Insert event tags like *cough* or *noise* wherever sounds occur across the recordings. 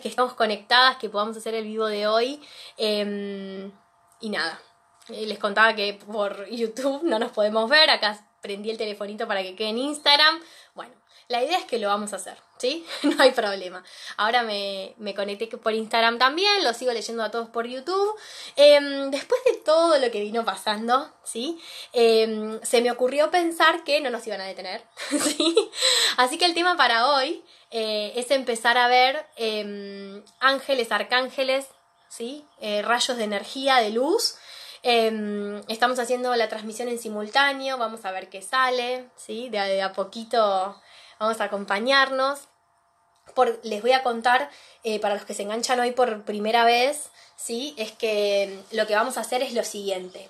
que estamos conectadas, que podamos hacer el vivo de hoy. Em, y nada, eh, les contaba que por *laughs* YouTube no nos podemos ver, acá prendí el telefonito para que quede en Instagram. Bueno, la idea es que lo vamos a hacer, ¿sí? *laughs* no hay problema. Ahora me, conecté por Instagram también, lo sigo leyendo a todos por YouTube. Em, después de todo lo que vino pasando, ¿sí? Em, se me ocurrió pensar que no nos iban a detener, *laughs* ¿sí? Así que el tema para hoy eh, es empezar a ver em, ángeles, arcángeles, ¿sí? Eh, rayos de energía, de luz. estamos haciendo la transmisión en simultáneo, vamos a ver qué sale, ¿sí? de a poquito vamos a acompañarnos. les voy a contar, eh, para los que se enganchan hoy por primera vez, ¿sí? es que lo que vamos a hacer es lo siguiente.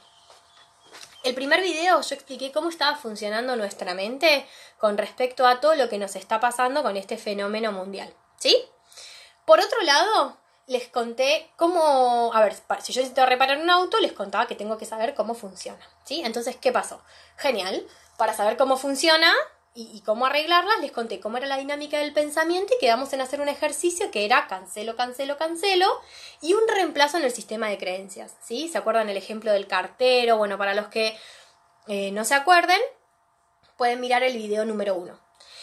El primer video yo expliqué cómo estaba funcionando nuestra mente con respecto a todo lo que nos está pasando con este fenómeno mundial, ¿sí? Por otro lado, les conté cómo, a ver, si yo necesito reparar un auto, les contaba que tengo que saber cómo funciona, ¿sí? Entonces, ¿qué pasó? Genial, para saber cómo funciona, y, cómo arreglarlas, les conté cómo era la dinámica del pensamiento y quedamos en hacer un ejercicio que era cancelo, cancelo, cancelo y un reemplazo en el sistema de creencias. ¿sí? ¿Se acuerdan el ejemplo del cartero? Bueno, para los que eh, no se acuerden, pueden mirar el video número uno.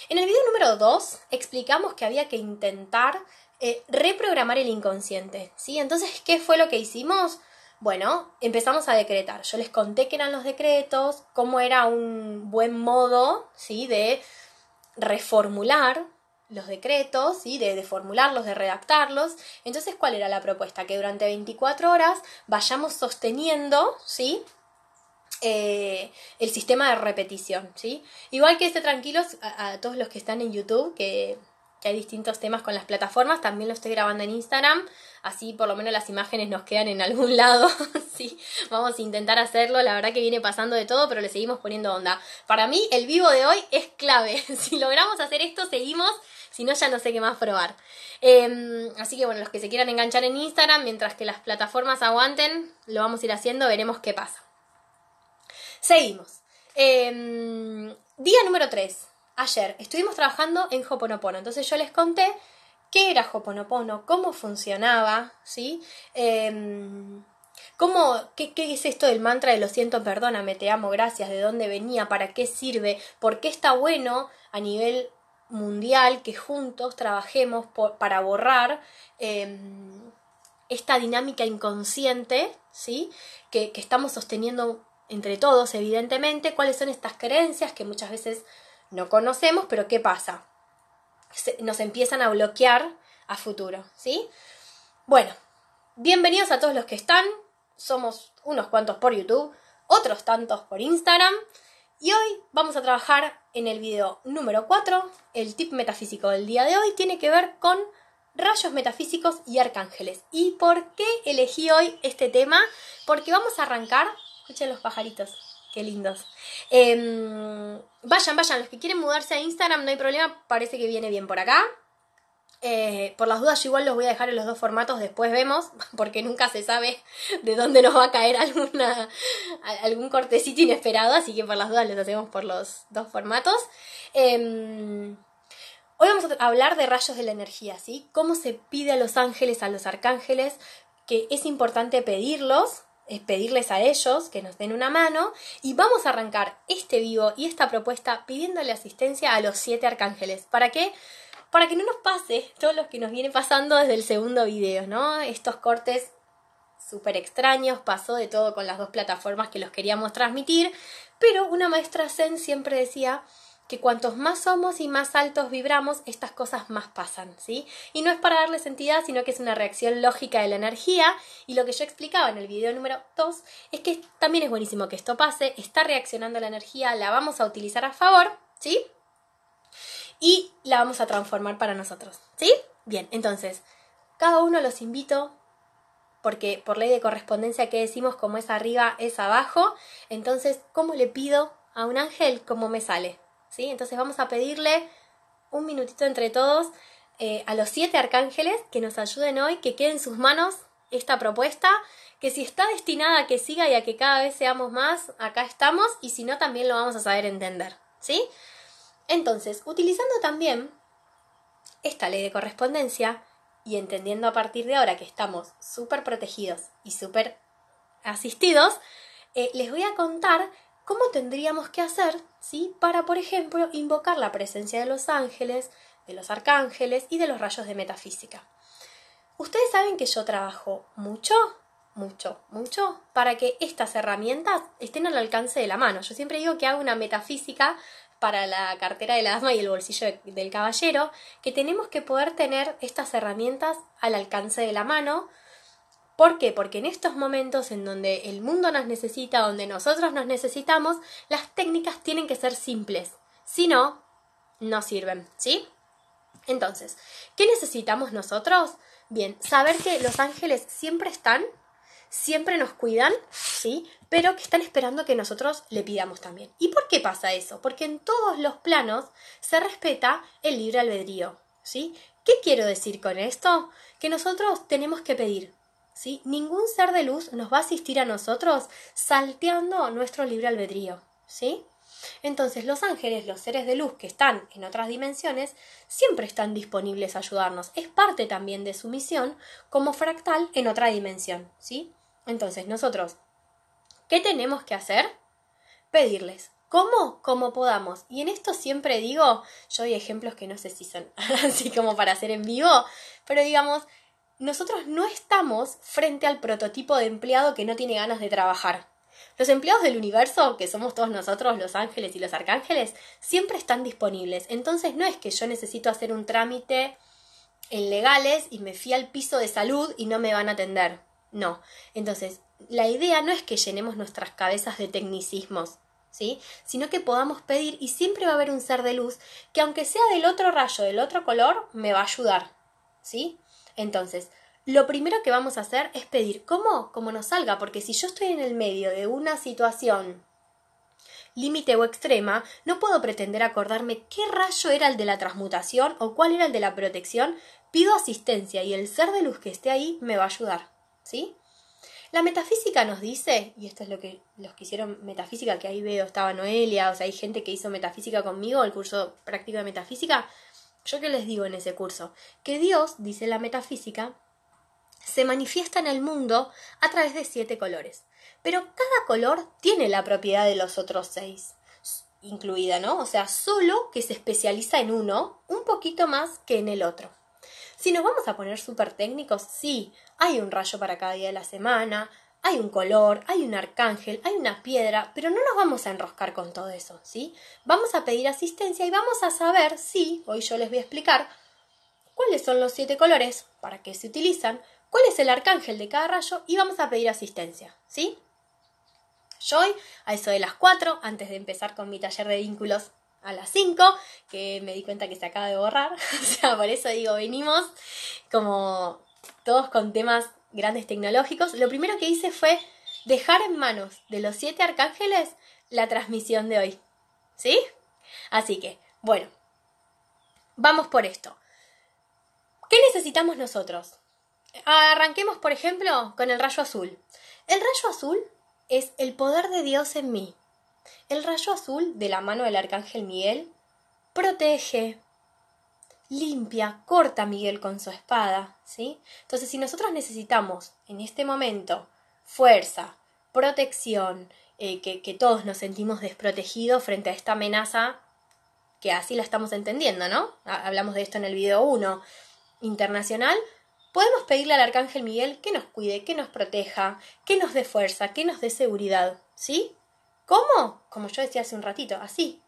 En el video número 2 explicamos que había que intentar eh, reprogramar el inconsciente, ¿sí? Entonces, ¿qué fue lo que hicimos? Bueno, empezamos a decretar. Yo les conté qué eran los decretos, cómo era un buen modo, ¿sí? De reformular los decretos, ¿sí? De, formularlos, de redactarlos. Entonces, ¿cuál era la propuesta? Que durante 24 horas vayamos sosteniendo, ¿sí? Eh, el sistema de repetición, ¿sí? Igual que esté tranquilos a, todos los que están en YouTube, que que hay distintos temas con las plataformas. También lo estoy grabando en Instagram, así por lo menos las imágenes nos quedan en algún *laughs* lado. sí, vamos a intentar hacerlo. La verdad que viene pasando de todo, pero le seguimos poniendo onda. Para mí, el vivo de hoy es clave. *laughs* si logramos hacer esto, seguimos. Si no, ya no sé qué más probar. Em, así que bueno, los que se quieran enganchar en Instagram, mientras que las plataformas aguanten, lo vamos a ir haciendo, veremos qué pasa. Seguimos. Em, día número 3 ayer estuvimos trabajando en Hoponopono. Entonces yo les conté qué era Hoponopono, cómo funcionaba, ¿sí? Em, ¿Cómo, qué, es esto del mantra de lo siento, perdóname, te amo, gracias? ¿De dónde venía? ¿Para qué sirve? ¿Por qué está bueno a nivel mundial que juntos trabajemos para borrar em, esta dinámica inconsciente, ¿sí? que estamos sosteniendo entre todos, evidentemente, cuáles son estas creencias que muchas veces no conocemos, pero ¿qué pasa? nos empiezan a bloquear a futuro, ¿sí? Bueno, bienvenidos a todos los que están. Somos unos cuantos por YouTube, otros tantos por Instagram. Y hoy vamos a trabajar en el video número 4. El tip metafísico del día de hoy tiene que ver con rayos metafísicos y arcángeles. ¿Y por qué elegí hoy este tema? Porque vamos a arrancar. Escuchen los pajaritos lindos. Em, vayan, vayan, los que quieren mudarse a Instagram, no hay problema, parece que viene bien por acá. Eh, por las dudas, yo igual los voy a dejar en los dos formatos, después vemos, *laughs* porque nunca se sabe de dónde nos va a caer alguna, algún cortecito inesperado, así que por las dudas los hacemos por los dos formatos. Em, hoy vamos a hablar de rayos de la energía, ¿sí? Cómo se pide a los ángeles, a los arcángeles, que es importante pedirlos, es pedirles a ellos que nos den una mano y vamos a arrancar este vivo y esta propuesta pidiéndole asistencia a los siete arcángeles. ¿Para qué? Para que no nos pase todo lo que nos viene pasando desde el segundo video, ¿no? Estos cortes súper extraños, pasó de todo con las dos plataformas que los queríamos transmitir, pero una maestra Zen siempre decía que cuantos más somos y más altos vibramos, estas cosas más pasan, ¿sí? Y no es para darle entidad, sino que es una reacción lógica de la energía. Y lo que yo explicaba en el video número 2 es que también es buenísimo que esto pase, está reaccionando la energía, la vamos a utilizar a favor, ¿sí? Y la vamos a transformar para nosotros, ¿sí? Bien, entonces, cada uno los invito porque por ley de correspondencia que decimos como es arriba es abajo, entonces, ¿cómo le pido a un ángel cómo me sale? Entonces vamos a pedirle un minutito entre todos eh, a los siete arcángeles que nos ayuden hoy, que quede en sus manos esta propuesta, que si está destinada a que siga y a que cada vez seamos más, acá estamos, y si no, también lo vamos a saber entender, ¿sí? Entonces, utilizando también esta ley de correspondencia y entendiendo a partir de ahora que estamos súper protegidos y súper asistidos, eh, les voy a contar ¿Cómo tendríamos que hacer ¿sí? para, por ejemplo, invocar la presencia de los ángeles, de los arcángeles y de los rayos de metafísica? Ustedes saben que yo trabajo mucho, mucho, mucho para que estas herramientas estén al alcance de la mano. Yo siempre digo que hago una metafísica para la cartera del asma y el bolsillo del caballero, que tenemos que poder tener estas herramientas al alcance de la mano ¿Por qué? Porque en estos momentos en donde el mundo nos necesita, donde nosotros nos necesitamos, las técnicas tienen que ser simples. Si no, no sirven, ¿sí? Entonces, ¿qué necesitamos nosotros? Bien, saber que los ángeles siempre están, siempre nos cuidan, ¿sí? Pero que están esperando que nosotros le pidamos también. ¿Y por qué pasa eso? Porque en todos los planos se respeta el libre albedrío, ¿sí? ¿Qué quiero decir con esto? Que nosotros tenemos que pedir, ¿sí? Ningún ser de luz nos va a asistir a nosotros salteando nuestro libre albedrío, ¿sí? Entonces los ángeles, los seres de luz que están en otras dimensiones, siempre están disponibles a ayudarnos. Es parte también de su misión como fractal en otra dimensión, ¿sí? Entonces nosotros, ¿qué tenemos que hacer? Pedirles. ¿Cómo? cómo podamos. Y en esto siempre digo, yo doy ejemplos que no sé si son *laughs* así como para hacer en vivo, pero digamos, nosotros no estamos frente al prototipo de empleado que no tiene ganas de trabajar. Los empleados del universo, que somos todos nosotros, los ángeles y los arcángeles, siempre están disponibles. Entonces no es que yo necesito hacer un trámite en legales y me fui al piso de salud y no me van a atender. No. Entonces, la idea no es que llenemos nuestras cabezas de tecnicismos, ¿sí? Sino que podamos pedir y siempre va a haber un ser de luz que aunque sea del otro rayo, del otro color, me va a ayudar, ¿sí? Entonces, lo primero que vamos a hacer es pedir cómo, como nos salga, porque si yo estoy en el medio de una situación límite o extrema, no puedo pretender acordarme qué rayo era el de la transmutación o cuál era el de la protección, pido asistencia y el ser de luz que esté ahí me va a ayudar, ¿sí? La metafísica nos dice, y esto es lo que los que hicieron metafísica, que ahí veo, estaba Noelia, o sea, hay gente que hizo metafísica conmigo, el curso práctico de metafísica, yo qué les digo en ese curso, que Dios, dice la metafísica, se manifiesta en el mundo a través de siete colores, pero cada color tiene la propiedad de los otros seis incluida, ¿no? O sea, solo que se especializa en uno un poquito más que en el otro. Si nos vamos a poner súper técnicos, sí, hay un rayo para cada día de la semana, hay un color, hay un arcángel, hay una piedra, pero no nos vamos a enroscar con todo eso, ¿sí? Vamos a pedir asistencia y vamos a saber si, hoy yo les voy a explicar, cuáles son los siete colores, para qué se utilizan, cuál es el arcángel de cada rayo y vamos a pedir asistencia, ¿sí? Yo hoy, a eso de las 4, antes de empezar con mi taller de vínculos a las 5, que me di cuenta que se acaba de borrar, *laughs* o sea, por eso digo, venimos como todos con temas grandes tecnológicos, lo primero que hice fue dejar en manos de los siete arcángeles la transmisión de hoy. ¿Sí? Así que, bueno, vamos por esto. ¿Qué necesitamos nosotros? Arranquemos, por ejemplo, con el rayo azul. El rayo azul es el poder de Dios en mí. El rayo azul, de la mano del arcángel Miguel, protege, limpia, corta a Miguel con su espada, ¿sí? Entonces, si nosotros necesitamos en este momento fuerza, protección, eh, que, que todos nos sentimos desprotegidos frente a esta amenaza, que así la estamos entendiendo, ¿no? Hablamos de esto en el video 1 internacional, podemos pedirle al Arcángel Miguel que nos cuide, que nos proteja, que nos dé fuerza, que nos dé seguridad, ¿sí? ¿Cómo? Como yo decía hace un ratito, así,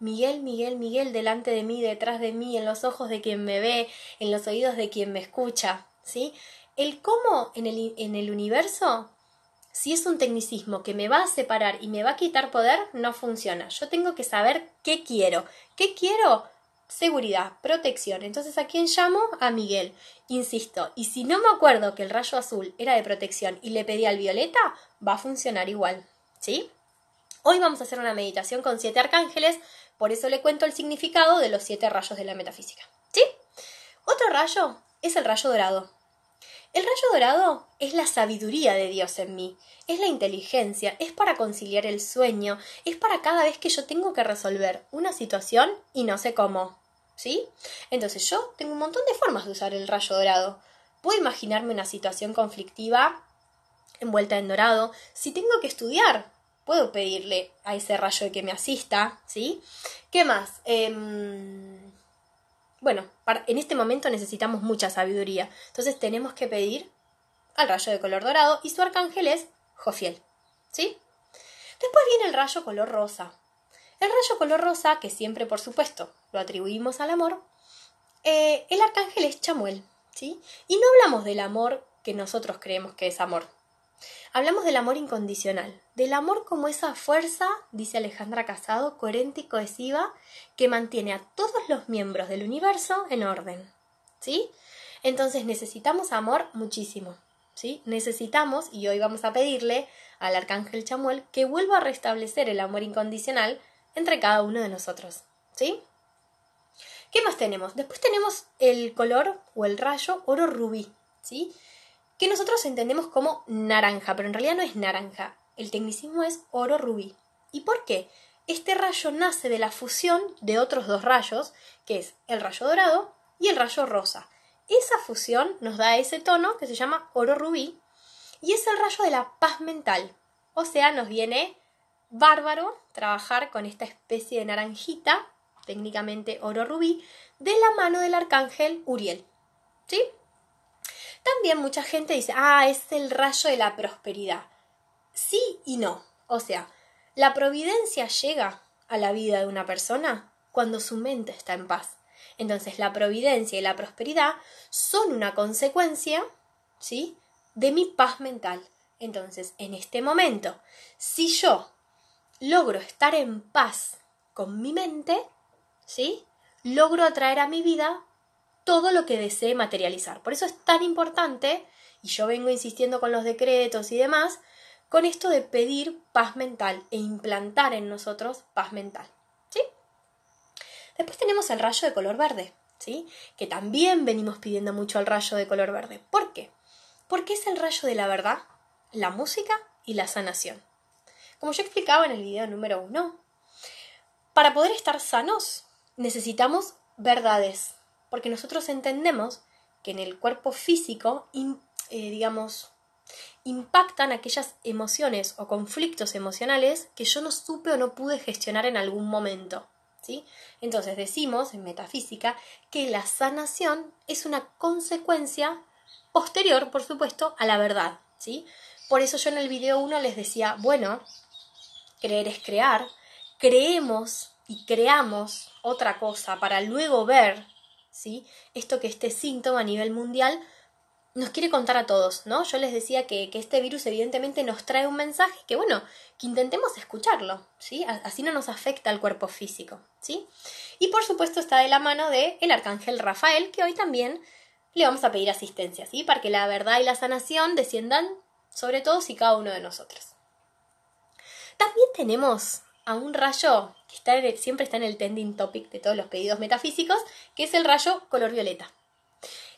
Miguel, Miguel, Miguel, delante de mí, detrás de mí, en los ojos de quien me ve, en los oídos de quien me escucha, ¿sí? El cómo en el, en el universo, si es un tecnicismo que me va a separar y me va a quitar poder, no funciona. Yo tengo que saber qué quiero. ¿Qué quiero? Seguridad, protección. Entonces, ¿a quién llamo? A Miguel. Insisto, y si no me acuerdo que el rayo azul era de protección y le pedí al violeta, va a funcionar igual, ¿sí? Hoy vamos a hacer una meditación con siete arcángeles por eso le cuento el significado de los siete rayos de la metafísica. ¿Sí? Otro rayo es el rayo dorado. El rayo dorado es la sabiduría de Dios en mí, es la inteligencia, es para conciliar el sueño, es para cada vez que yo tengo que resolver una situación y no sé cómo. ¿Sí? Entonces yo tengo un montón de formas de usar el rayo dorado. Puedo imaginarme una situación conflictiva envuelta en dorado. Si tengo que estudiar, puedo pedirle a ese rayo que me asista, ¿sí? ¿Qué más? Em, bueno, en este momento necesitamos mucha sabiduría, entonces tenemos que pedir al rayo de color dorado y su arcángel es Jofiel, ¿sí? Después viene el rayo color rosa. El rayo color rosa, que siempre por supuesto lo atribuimos al amor, eh, el arcángel es Chamuel, ¿sí? Y no hablamos del amor que nosotros creemos que es amor, Hablamos del amor incondicional, del amor como esa fuerza, dice Alejandra Casado, coherente y cohesiva, que mantiene a todos los miembros del universo en orden. ¿Sí? Entonces necesitamos amor muchísimo. ¿Sí? Necesitamos, y hoy vamos a pedirle al arcángel Chamuel que vuelva a restablecer el amor incondicional entre cada uno de nosotros. ¿Sí? ¿Qué más tenemos? Después tenemos el color o el rayo oro rubí. ¿Sí? que nosotros entendemos como naranja, pero en realidad no es naranja, el tecnicismo es oro rubí. ¿Y por qué? Este rayo nace de la fusión de otros dos rayos, que es el rayo dorado y el rayo rosa. Esa fusión nos da ese tono que se llama oro rubí y es el rayo de la paz mental. O sea, nos viene bárbaro trabajar con esta especie de naranjita, técnicamente oro rubí, de la mano del arcángel Uriel. ¿Sí? También mucha gente dice, ah, es el rayo de la prosperidad. Sí y no. O sea, la providencia llega a la vida de una persona cuando su mente está en paz. Entonces, la providencia y la prosperidad son una consecuencia, ¿sí? De mi paz mental. Entonces, en este momento, si yo logro estar en paz con mi mente, ¿sí? Logro atraer a mi vida todo lo que desee materializar. Por eso es tan importante, y yo vengo insistiendo con los decretos y demás, con esto de pedir paz mental e implantar en nosotros paz mental. ¿Sí? Después tenemos el rayo de color verde, ¿sí? Que también venimos pidiendo mucho al rayo de color verde. ¿Por qué? Porque es el rayo de la verdad, la música y la sanación. Como yo explicaba en el video número uno, para poder estar sanos necesitamos verdades, porque nosotros entendemos que en el cuerpo físico, eh, digamos, impactan aquellas emociones o conflictos emocionales que yo no supe o no pude gestionar en algún momento. ¿sí? Entonces decimos en metafísica que la sanación es una consecuencia posterior, por supuesto, a la verdad. ¿sí? Por eso yo en el video 1 les decía, bueno, creer es crear, creemos y creamos otra cosa para luego ver ¿sí? Esto que este síntoma a nivel mundial nos quiere contar a todos, ¿no? Yo les decía que, este virus evidentemente nos trae un mensaje que, bueno, que intentemos escucharlo, ¿sí? Así no nos afecta al cuerpo físico, ¿sí? Y por supuesto está de la mano de el arcángel Rafael, que hoy también le vamos a pedir asistencia, ¿sí? Para que la verdad y la sanación desciendan sobre todos y cada uno de nosotros. También tenemos a un rayo siempre está en el tending topic de todos los pedidos metafísicos, que es el rayo color violeta.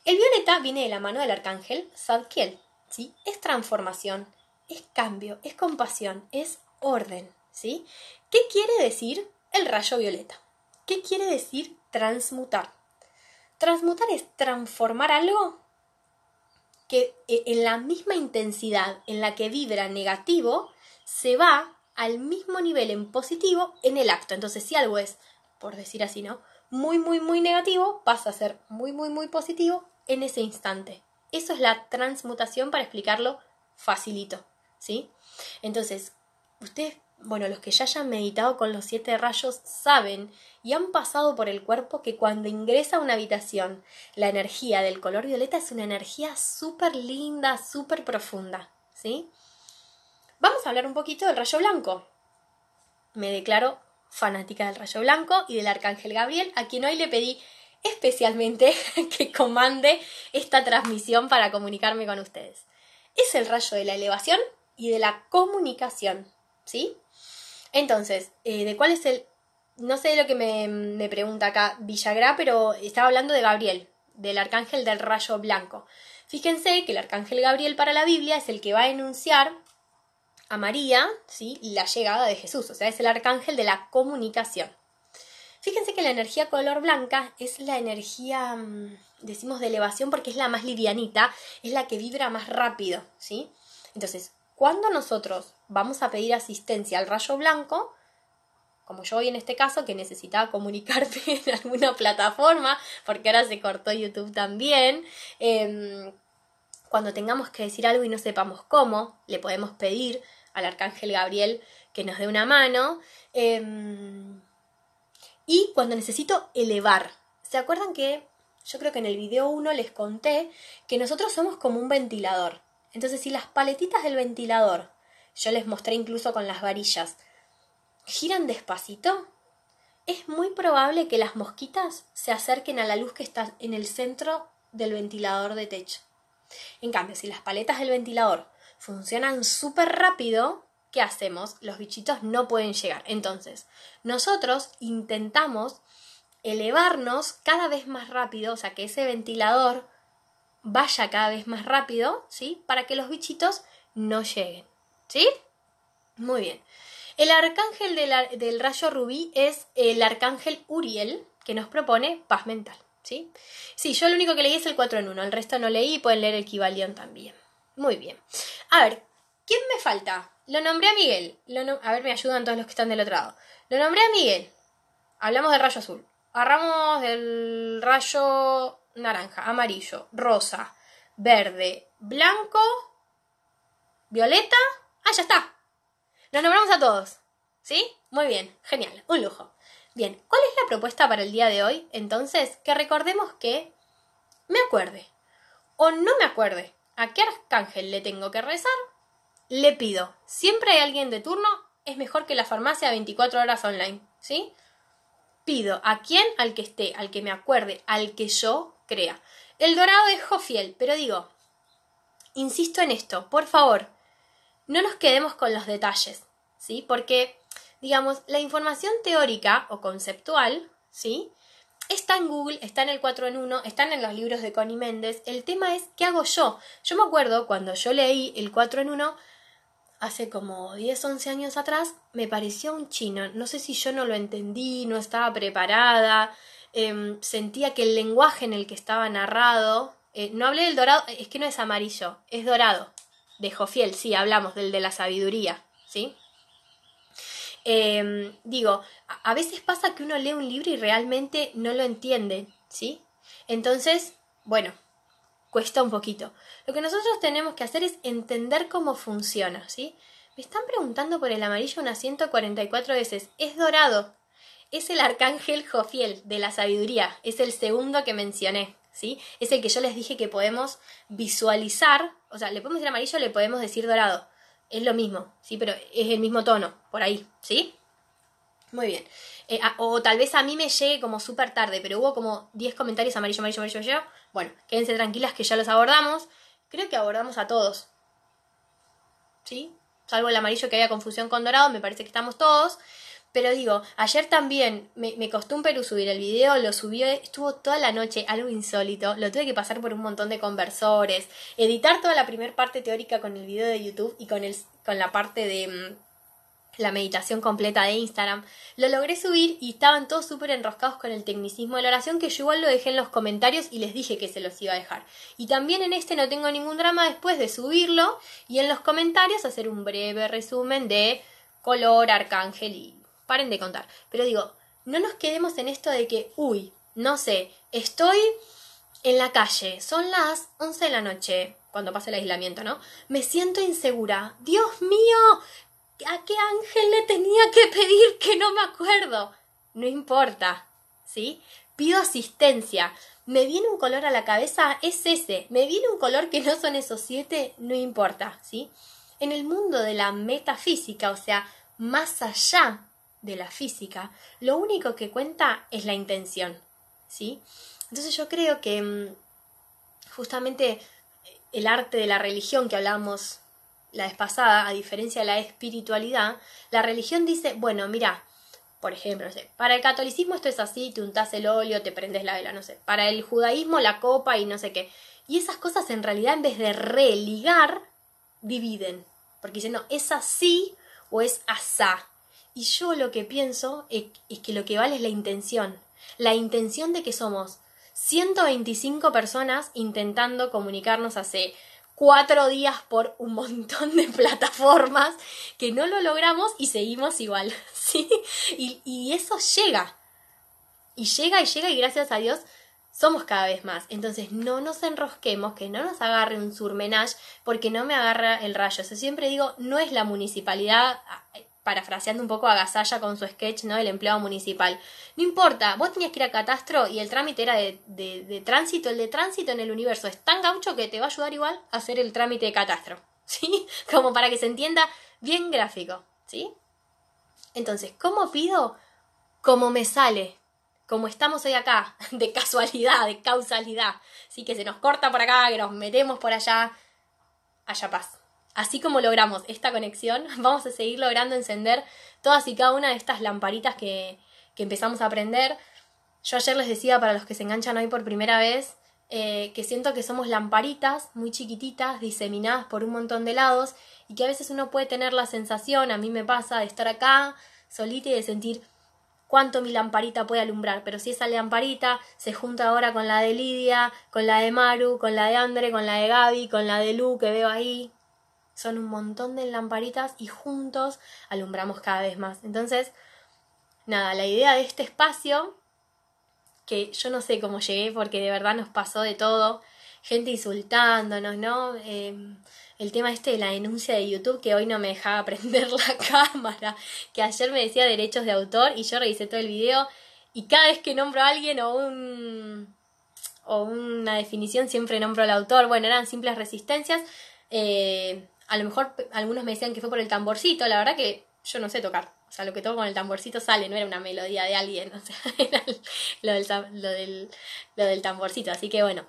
El violeta viene de la mano del arcángel Zadkiel, ¿sí? Es transformación, es cambio, es compasión, es orden, ¿sí? ¿Qué quiere decir el rayo violeta? ¿Qué quiere decir transmutar? Transmutar es transformar algo que eh, en la misma intensidad en la que vibra negativo se va al mismo nivel en positivo en el acto. Entonces, si algo es, por decir así, ¿no? Muy, muy, muy negativo, pasa a ser muy, muy, muy positivo en ese instante. Eso es la transmutación para explicarlo facilito, ¿sí? Entonces, ustedes, bueno, los que ya hayan meditado con los siete rayos saben y han pasado por el cuerpo que cuando ingresa a una habitación, la energía del color violeta es una energía súper linda, súper profunda, ¿sí? Vamos a hablar un poquito del rayo blanco. Me declaro fanática del rayo blanco y del arcángel Gabriel, a quien hoy le pedí especialmente *laughs* que comande esta transmisión para comunicarme con ustedes. Es el rayo de la elevación y de la comunicación, ¿sí? Entonces, eh, ¿de cuál es el...? No sé lo que me, me pregunta acá Villagrá, pero estaba hablando de Gabriel, del arcángel del rayo blanco. Fíjense que el arcángel Gabriel para la Biblia es el que va a enunciar a María ¿sí? la llegada de Jesús, o sea, es el arcángel de la comunicación. Fíjense que la energía color blanca es la energía, mm, decimos, de elevación porque es la más livianita, es la que vibra más rápido, ¿sí? Entonces, cuando nosotros vamos a pedir asistencia al rayo blanco, como yo hoy en este caso, que necesitaba comunicarte *laughs* en alguna plataforma, porque ahora se cortó YouTube también, em, cuando tengamos que decir algo y no sepamos cómo, le podemos pedir al arcángel Gabriel que nos dé una mano. Em, y cuando necesito elevar. ¿Se acuerdan que yo creo que en el video 1 les conté que nosotros somos como un ventilador? Entonces, si las paletitas del ventilador, yo les mostré incluso con las varillas, giran despacito, es muy probable que las mosquitas se acerquen a la luz que está en el centro del ventilador de techo. En cambio, si las paletas del ventilador funcionan súper rápido, ¿qué hacemos? Los bichitos no pueden llegar. Entonces, nosotros intentamos elevarnos cada vez más rápido, o sea, que ese ventilador vaya cada vez más rápido, ¿sí? Para que los bichitos no lleguen, ¿sí? Muy bien. El arcángel del, rayo rubí es el arcángel Uriel, que nos propone paz mental. ¿Sí? Sí, yo lo único que leí es el 4 en 1, el resto no leí, pueden leer el Kibalión también. Muy bien. A ver, ¿quién me falta? Lo nombré a Miguel. a ver, me ayudan todos los que están del otro lado. Lo nombré a Miguel. Hablamos del rayo azul. Agarramos del rayo naranja, amarillo, rosa, verde, blanco, violeta. Ah, ya está. ¡Nos nombramos a todos. ¿Sí? Muy bien. Genial. Un lujo. Bien, ¿cuál es la propuesta para el día de hoy? Entonces, que recordemos que me acuerde o no me acuerde a qué arcángel le tengo que rezar, le pido. Siempre hay alguien de turno, es mejor que la farmacia 24 horas online, ¿sí? Pido a quien, al que esté, al que me acuerde, al que yo crea. El dorado es fiel pero digo, insisto en esto, por favor, no nos quedemos con los detalles, ¿sí? Porque digamos, la información teórica o conceptual, ¿sí? Está en Google, está en el 4 en 1, está en los libros de Connie Méndez. El tema es, ¿qué hago yo? Yo me acuerdo cuando yo leí el 4 en 1, hace como 10, 11 años atrás, me pareció un chino. No sé si yo no lo entendí, no estaba preparada, em, sentía que el lenguaje en el que estaba narrado, eh, no hablé del dorado, es que no es amarillo, es dorado. De Jofiel, sí, hablamos del de la sabiduría, ¿sí? Em, digo, a veces pasa que uno lee un libro y realmente no lo entiende, ¿sí? Entonces, bueno, cuesta un poquito. Lo que nosotros tenemos que hacer es entender cómo funciona, ¿sí? Me están preguntando por el amarillo unas 144 veces. Es dorado. Es el arcángel Jofiel de la sabiduría. Es el segundo que mencioné, ¿sí? Es el que yo les dije que podemos visualizar. O sea, le podemos decir amarillo, le podemos decir dorado es lo mismo, ¿sí? Pero es el mismo tono, por ahí, ¿sí? Muy bien. Eh, o tal vez a mí me llegue como súper tarde, pero hubo como 10 comentarios amarillo, amarillo, amarillo, amarillo. Bueno, quédense tranquilas que ya los abordamos. Creo que abordamos a todos. ¿Sí? Salvo el amarillo que había confusión con dorado, me parece que estamos todos. Pero digo, ayer también me, costó un Perú subir el video, lo subió, estuvo toda la noche, algo insólito, lo tuve que pasar por un montón de conversores, editar toda la primera parte teórica con el video de YouTube y con, el, con la parte de mm, la meditación completa de Instagram. Lo logré subir y estaban todos súper enroscados con el tecnicismo de la oración que yo igual lo dejé en los comentarios y les dije que se los iba a dejar. Y también en este no tengo ningún drama después de subirlo y en los comentarios hacer un breve resumen de color, arcángel y paren de contar. Pero digo, no nos quedemos en esto de que, uy, no sé, estoy en la calle, son las 11 de la noche, cuando pasa el aislamiento, ¿no? Me siento insegura. Dios mío, ¿a qué ángel le tenía que pedir que no me acuerdo? No importa, ¿sí? Pido asistencia. ¿Me viene un color a la cabeza? Es ese. ¿Me viene un color que no son esos siete? No importa, ¿sí? En el mundo de la metafísica, o sea, más allá de la física, lo único que cuenta es la intención, ¿sí? Entonces yo creo que mm, justamente eh, el arte de la religión que hablamos la vez pasada, a diferencia de la espiritualidad, la religión dice, bueno, mira, por ejemplo, para el catolicismo esto es así, te untas el óleo, te prendes la vela, no sé, para el judaísmo la copa y no sé qué. Y esas cosas en realidad en vez de religar, dividen, porque dicen, no, es así o es asá, y yo lo que pienso es, que lo que vale es la intención, la intención de que somos 125 personas intentando comunicarnos hace cuatro días por un montón de plataformas que no lo logramos y seguimos igual, *laughs* ¿sí? Y, eso llega. Y llega y llega y gracias a Dios somos cada vez más. Entonces no nos enrosquemos, que no nos agarre un surmenage porque no me agarra el rayo. Yo siempre digo, no es la municipalidad parafraseando un poco a Gasalla con su sketch, ¿no? El empleado municipal. No importa, vos tenías que ir a Catastro y el trámite era de, tránsito. El de tránsito en el universo es tan gaucho que te va a ayudar igual a hacer el trámite de Catastro. *laughs* ¿Sí? Como para que se entienda bien gráfico. ¿Sí? Entonces, ¿cómo pido? ¿Cómo me sale. Como estamos hoy acá, *laughs* de casualidad, de causalidad. Sí, que se nos corta por acá, que nos metemos por allá. Allá paz. Así como logramos esta conexión, *laughs* vamos a seguir logrando encender todas y cada una de estas lamparitas que, empezamos a aprender. Yo ayer les decía para los que se enganchan hoy por primera vez eh, que siento que somos lamparitas muy chiquititas, diseminadas por un montón de lados y que a veces uno puede tener la sensación, a mí me pasa, de estar acá solita y de sentir cuánto mi lamparita puede alumbrar, pero si esa lamparita se junta ahora con la de Lidia, con la de Maru, con la de Andre, con la de Gaby, con la de Lu que veo ahí, son un montón de lamparitas y juntos alumbramos cada vez más. Entonces, nada, la idea de este espacio, que yo no sé cómo llegué porque de verdad nos pasó de todo, gente insultándonos, ¿no? Em, el tema este de la denuncia de YouTube que hoy no me dejaba *laughs* prender la cámara, que ayer me decía derechos de autor y yo revisé todo el video y cada vez que nombro a alguien o un o una definición siempre nombro al autor, bueno, eran simples resistencias. Eh, a lo mejor algunos me decían que fue por el tamborcito, la verdad que yo no sé tocar. O sea, lo que toco con el tamborcito sale, no era una melodía de alguien, *laughs* o sea, era lo del, tamborcito. Así que bueno,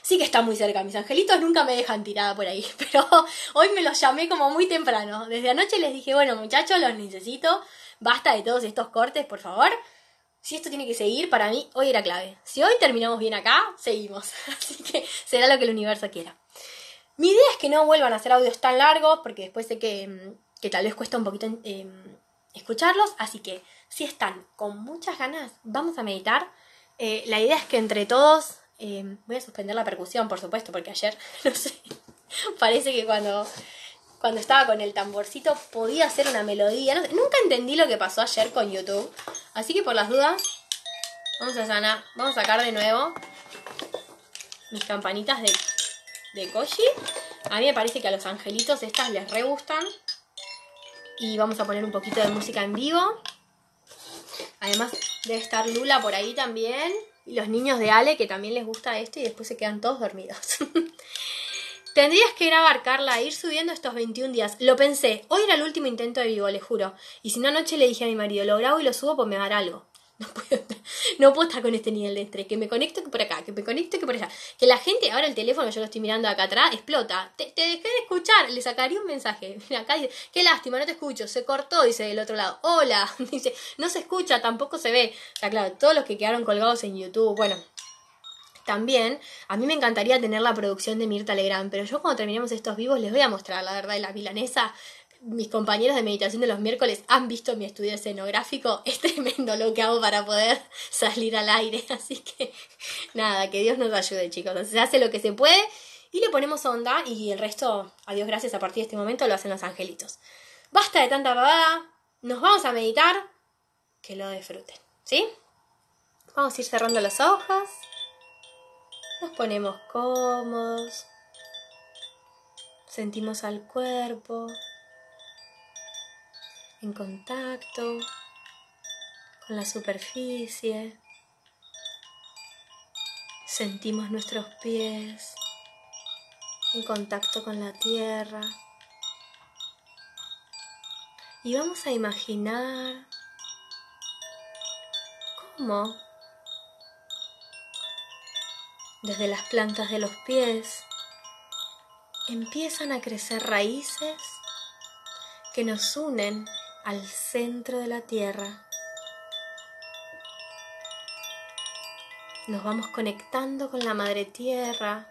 sí que está muy cerca. Mis angelitos nunca me dejan tirada por ahí, *laughs* pero hoy me los llamé como muy temprano. Desde anoche les dije, bueno muchachos, los necesito, basta de todos estos cortes, por favor. Si esto tiene que seguir, para mí hoy era clave. Si hoy terminamos bien acá, seguimos. *laughs* Así que será lo que el universo quiera. Mi idea es que no vuelvan a hacer audios tan largos, porque después sé que, mm, tal vez cuesta un poquito em, escucharlos. Así que, si están con muchas ganas, vamos a meditar. Eh, la idea es que entre todos. Em, voy a suspender la percusión, por supuesto, porque ayer, *laughs* no sé. parece que cuando, cuando estaba con el tamborcito podía hacer una melodía. nunca entendí lo que pasó ayer con YouTube. Así que por las dudas, vamos a Vamos a sacar de nuevo mis campanitas de de Koji. A mí me parece que a los angelitos estas les re gustan. Y vamos a poner un poquito de música en vivo. Además debe estar Lula por ahí también. Y los niños de Ale que también les gusta esto y después se quedan todos dormidos. *laughs* Tendrías que grabar, Carla, ir subiendo estos 21 días. Lo pensé, hoy era el último intento de vivo, le juro. Y si no, anoche le dije a mi marido, lo grabo y lo subo pues me dar algo. *laughs* No puedo, no puedo estar con este nivel de entre que me conecto que por acá, que me conecto que por allá. Que la gente, ahora el teléfono, yo lo estoy mirando acá atrás, explota. Te, dejé de escuchar, le sacaría un mensaje. *laughs* Mira, acá dice, qué lástima, no te escucho, se cortó, dice del otro lado. Hola, *laughs* dice, no se escucha, tampoco se ve. O sea, claro, todos los que quedaron colgados en YouTube, bueno, también, a mí me encantaría tener la producción de Mirta Legrand, pero yo cuando terminemos estos vivos les voy a mostrar la verdad de la milanesa mis compañeros de meditación de los miércoles han visto mi estudio escenográfico, *laughs* es tremendo lo que hago para poder salir al aire. *laughs* Así que nada, que Dios nos ayude, chicos. Se hace lo que se puede y le ponemos onda y el resto, a Dios gracias, a partir de este momento lo hacen los angelitos. Basta de tanta babada, nos vamos a meditar, que lo disfruten, ¿sí? Vamos a ir cerrando los ojos nos ponemos cómodos, sentimos al cuerpo en contacto con la superficie. Sentimos nuestros pies en contacto con la tierra. Y vamos a imaginar cómo desde las plantas de los pies empiezan a crecer raíces que nos unen al centro de la tierra. Nos vamos conectando con la madre tierra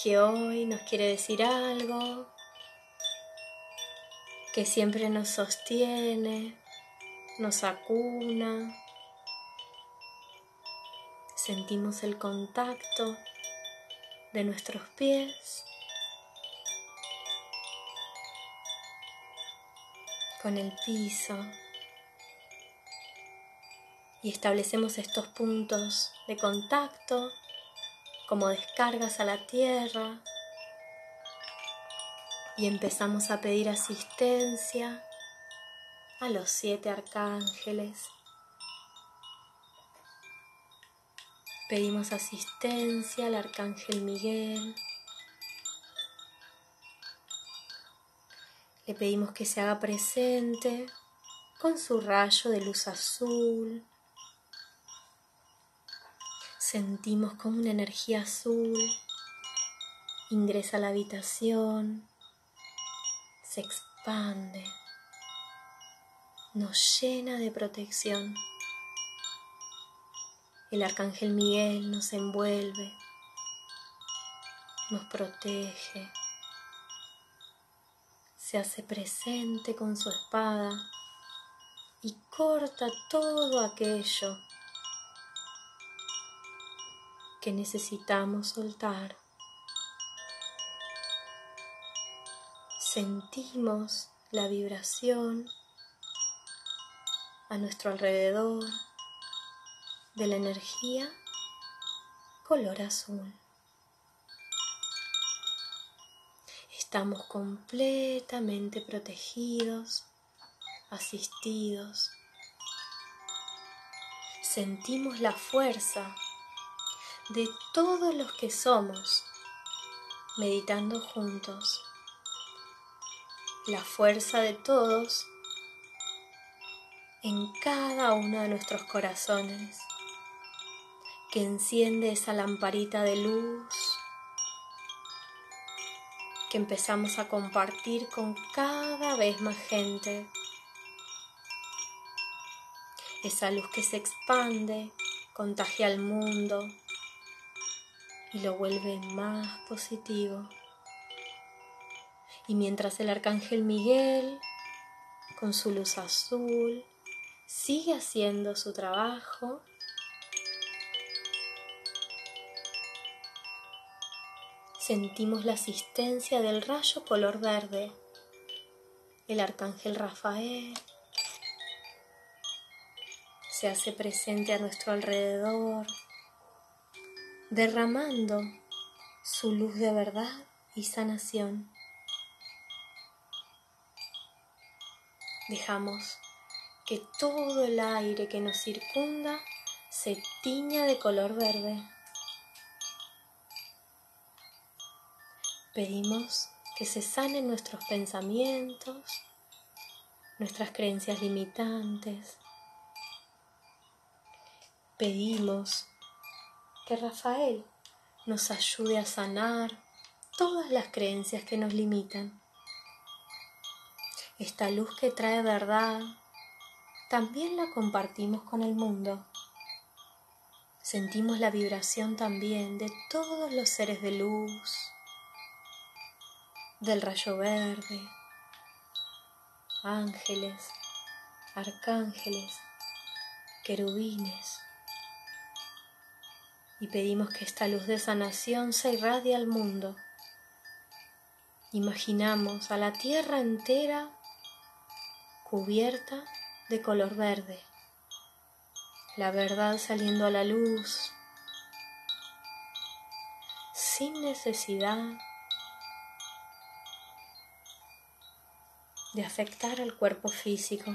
que hoy nos quiere decir algo, que siempre nos sostiene, nos acuna. Sentimos el contacto de nuestros pies con el piso y establecemos estos puntos de contacto como descargas a la tierra y empezamos a pedir asistencia a los siete arcángeles. Pedimos asistencia al arcángel Miguel, Le pedimos que se haga presente con su rayo de luz azul. Sentimos como una energía azul ingresa a la habitación, se expande, nos llena de protección. El arcángel Miguel nos envuelve, nos protege se hace presente con su espada y corta todo aquello que necesitamos soltar. Sentimos la vibración a nuestro alrededor de la energía color azul. Estamos completamente protegidos, asistidos. Sentimos la fuerza de todos los que somos meditando juntos. La fuerza de todos en cada uno de nuestros corazones, que enciende esa lamparita de luz empezamos a compartir con cada vez más gente. Esa luz que se expande, contagia al mundo y lo vuelve más positivo. Y mientras el arcángel Miguel, con su luz azul, sigue haciendo su trabajo, sentimos la asistencia del rayo color verde, el arcángel Rafael se hace presente a nuestro alrededor, derramando su luz de verdad y sanación. Dejamos que todo el aire que nos circunda se tiña de color verde. Pedimos que se sanen nuestros pensamientos, nuestras creencias limitantes. Pedimos que Rafael nos ayude a sanar todas las creencias que nos limitan. Esta luz que trae verdad también la compartimos con el mundo. Sentimos la vibración también de todos los seres de luz, del rayo verde, ángeles, arcángeles, querubines. Y pedimos que esta luz de sanación se irradie al mundo. Imaginamos a la tierra entera cubierta de color verde, la verdad saliendo a la luz, sin necesidad de afectar al cuerpo físico.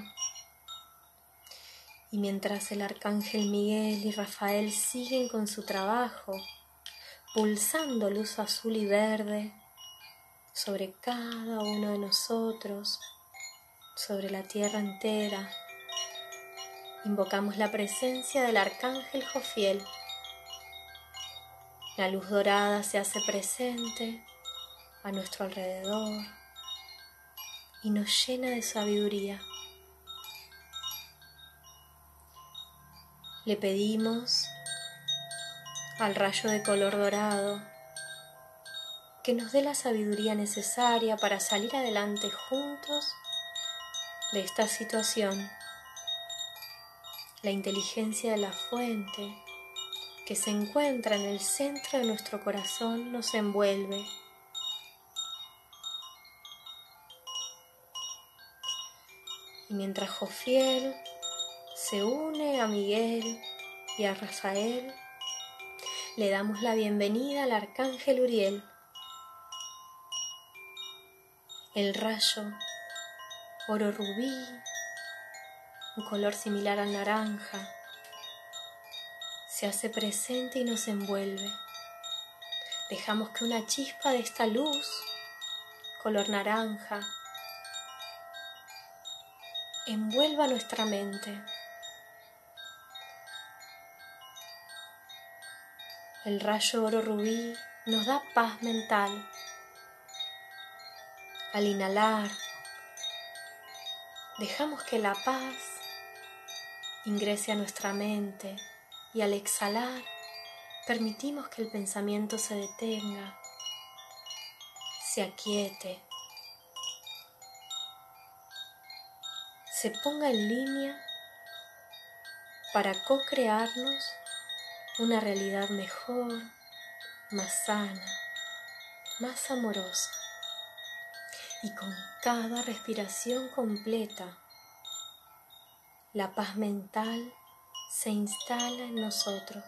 Y mientras el arcángel Miguel y Rafael siguen con su trabajo, pulsando luz azul y verde sobre cada uno de nosotros, sobre la tierra entera, invocamos la presencia del arcángel Jofiel. La luz dorada se hace presente a nuestro alrededor y nos llena de sabiduría. Le pedimos al rayo de color dorado que nos dé la sabiduría necesaria para salir adelante juntos de esta situación. La inteligencia de la fuente que se encuentra en el centro de nuestro corazón nos envuelve Y mientras Jofiel se une a Miguel y a Rafael, le damos la bienvenida al arcángel Uriel. El rayo, oro rubí, un color similar al naranja, se hace presente y nos envuelve. Dejamos que una chispa de esta luz, color naranja, envuelva nuestra mente. El rayo oro rubí nos da paz mental. Al inhalar, dejamos que la paz ingrese a nuestra mente y al exhalar, permitimos que el pensamiento se detenga, se aquiete. se ponga en línea para co-crearnos una realidad mejor, más sana, más amorosa. Y con cada respiración completa, la paz mental se instala en nosotros.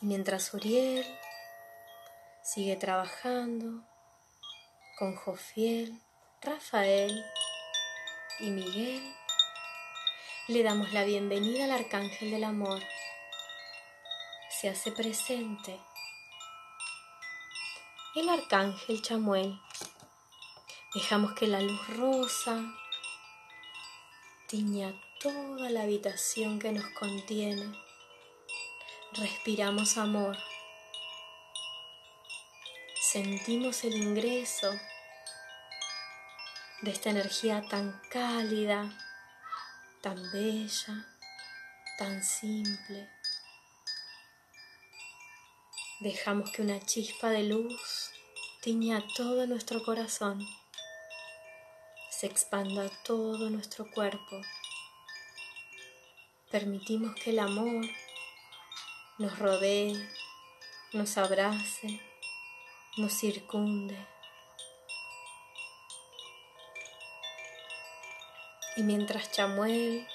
Y mientras Uriel sigue trabajando con Jofiel, Rafael y Miguel, le damos la bienvenida al Arcángel del Amor. Se hace presente el Arcángel Chamuel. Dejamos que la luz rosa tiña toda la habitación que nos contiene. Respiramos amor. Sentimos el ingreso de esta energía tan cálida, tan bella, tan simple. Dejamos que una chispa de luz tiña todo nuestro corazón, se expanda todo nuestro cuerpo. Permitimos que el amor nos rodee, nos abrace, nos circunde. Y mientras Chamuel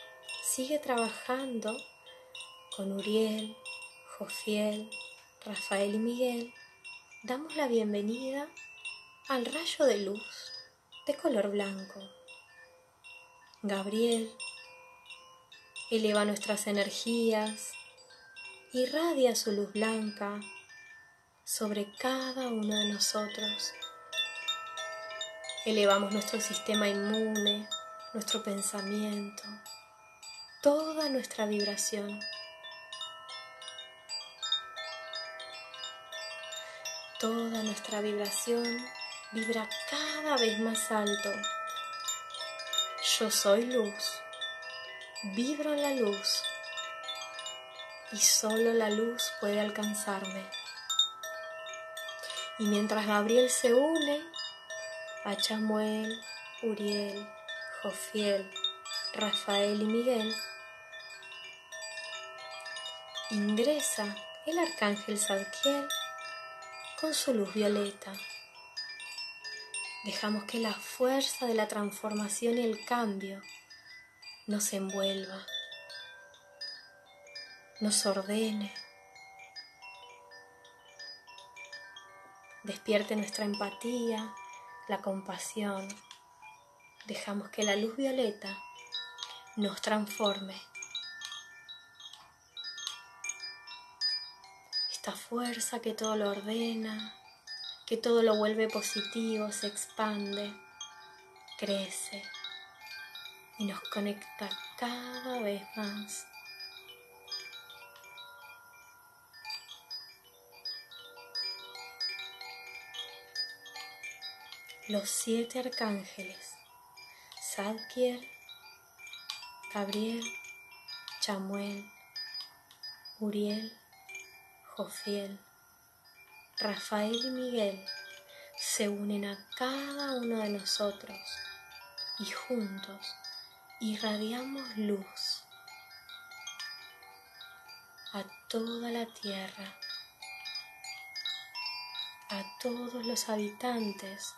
sigue trabajando con Uriel, Jofiel, Rafael y Miguel, damos la bienvenida al rayo de luz de color blanco. Gabriel eleva nuestras energías, irradia su luz blanca sobre cada uno de nosotros. Elevamos nuestro sistema inmune, nuestro pensamiento, toda nuestra vibración. Toda nuestra vibración vibra cada vez más alto. Yo soy luz, vibro en la luz y solo la luz puede alcanzarme. Y mientras Gabriel se une a Chamuel, Uriel, fiel, Rafael y Miguel, ingresa el arcángel Zadkiel con su luz violeta. Dejamos que la fuerza de la transformación y el cambio nos envuelva, nos ordene, despierte nuestra empatía, la compasión, dejamos que la luz violeta nos transforme. Esta fuerza que todo lo ordena, que todo lo vuelve positivo, se expande, crece y nos conecta cada vez más. Los siete arcángeles Zadkiel, Gabriel, Chamuel, Uriel, Jofiel, Rafael y Miguel se unen a cada uno de nosotros y juntos irradiamos luz a toda la tierra, a todos los habitantes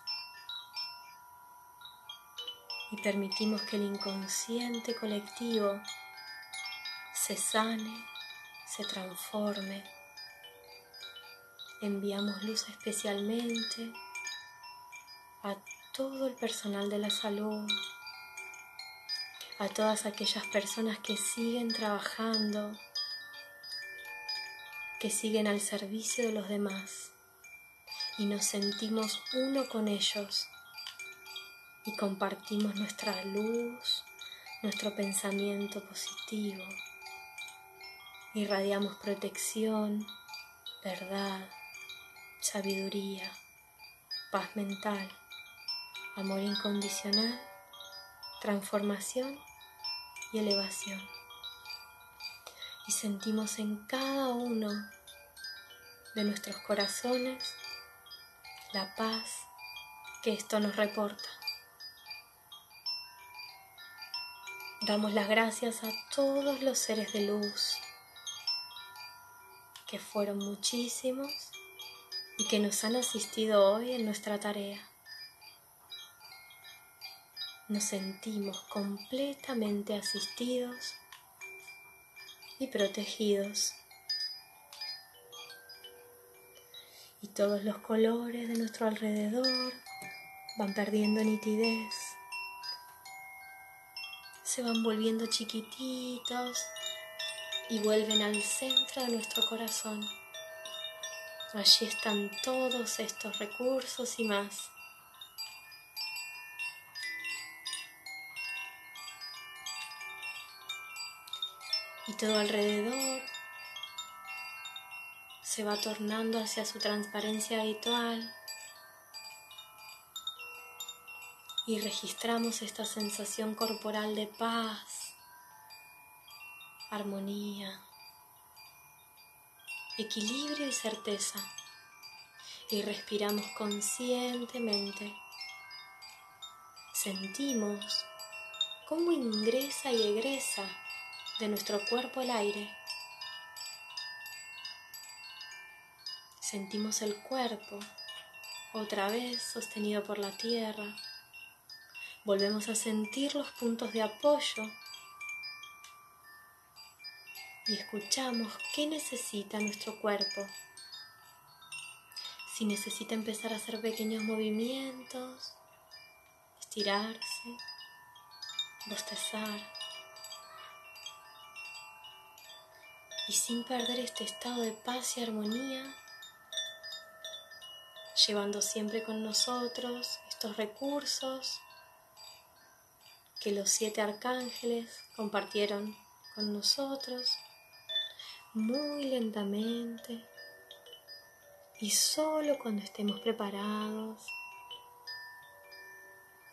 y permitimos que el inconsciente colectivo se sane, se transforme. Enviamos luz especialmente a todo el personal de la salud, a todas aquellas personas que siguen trabajando, que siguen al servicio de los demás y nos sentimos uno con ellos y compartimos nuestra luz, nuestro pensamiento positivo. Irradiamos protección, verdad, sabiduría, paz mental, amor incondicional, transformación y elevación. Y sentimos en cada uno de nuestros corazones la paz que esto nos reporta. Damos las gracias a todos los seres de luz, que fueron muchísimos y que nos han asistido hoy en nuestra tarea. Nos sentimos completamente asistidos y protegidos. Y todos los colores de nuestro alrededor van perdiendo nitidez se van volviendo chiquititos y vuelven al centro de nuestro corazón. Allí están todos estos recursos y más. Y todo alrededor se va tornando hacia su transparencia habitual. y registramos esta sensación corporal de paz, armonía, equilibrio y certeza. Y respiramos conscientemente. Sentimos cómo ingresa y egresa de nuestro cuerpo el aire. Sentimos el cuerpo otra vez sostenido por la tierra Volvemos a sentir los puntos de apoyo y escuchamos qué necesita nuestro cuerpo. Si necesita empezar a hacer pequeños movimientos, estirarse, bostezar. Y sin perder este estado de paz y armonía, llevando siempre con nosotros estos recursos que los siete arcángeles compartieron con nosotros muy lentamente y solo cuando estemos preparados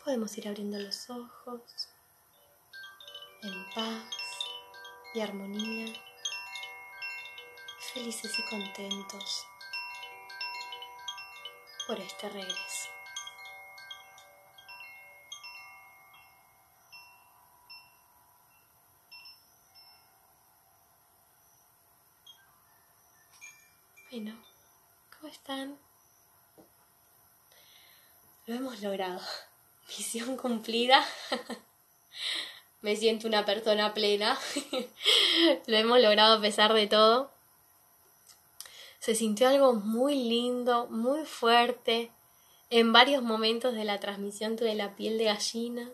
podemos ir abriendo los ojos en paz y armonía, felices y contentos por este regreso. Bueno, ¿cómo están? Lo hemos logrado. *laughs* Misión cumplida. *laughs* Me siento una persona plena. *laughs* Lo hemos logrado a pesar de todo. Se sintió algo muy lindo, muy fuerte. En varios momentos de la transmisión tuve la piel de gallina.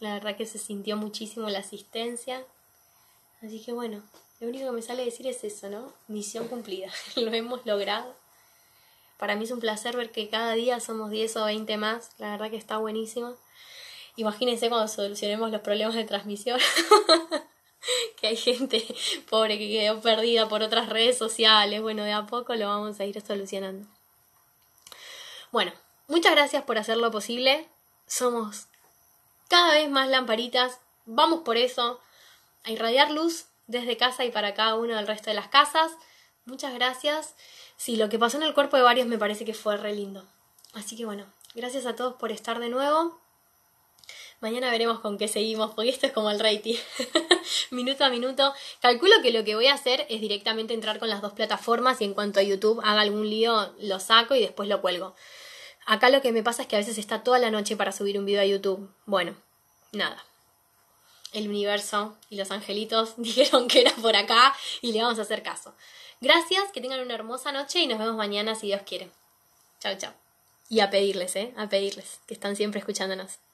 La verdad que se sintió muchísimo la asistencia. Así que bueno, lo único que me sale decir es eso, ¿no? Misión cumplida, *laughs* lo hemos logrado. Para mí es un placer ver que cada día somos 10 o 20 más, la verdad que está buenísimo. Imagínense cuando solucionemos los problemas de transmisión, *laughs* que hay gente pobre que quedó perdida por otras redes sociales, bueno, de a poco lo vamos a ir solucionando. Bueno, muchas gracias por hacerlo posible, somos cada vez más lamparitas, vamos por eso irradiar luz desde casa y para cada uno del resto de las casas. Muchas gracias. Sí, lo que pasó en el cuerpo de varios me parece que fue re lindo. Así que bueno, gracias a todos por estar de nuevo. Mañana veremos con qué seguimos, porque esto es como el rating. *laughs* minuto a minuto. Calculo que lo que voy a hacer es directamente entrar con las dos plataformas y en cuanto a YouTube haga algún lío, lo saco y después lo cuelgo. Acá lo que me pasa es que a veces está toda la noche para subir un video a YouTube. Bueno, nada el universo y los angelitos *laughs* dijeron que era por acá y le vamos a hacer caso. Gracias, que tengan una hermosa noche y nos vemos mañana si Dios quiere. Chao, chao. Y a pedirles, ¿eh? A pedirles, que están siempre escuchándonos.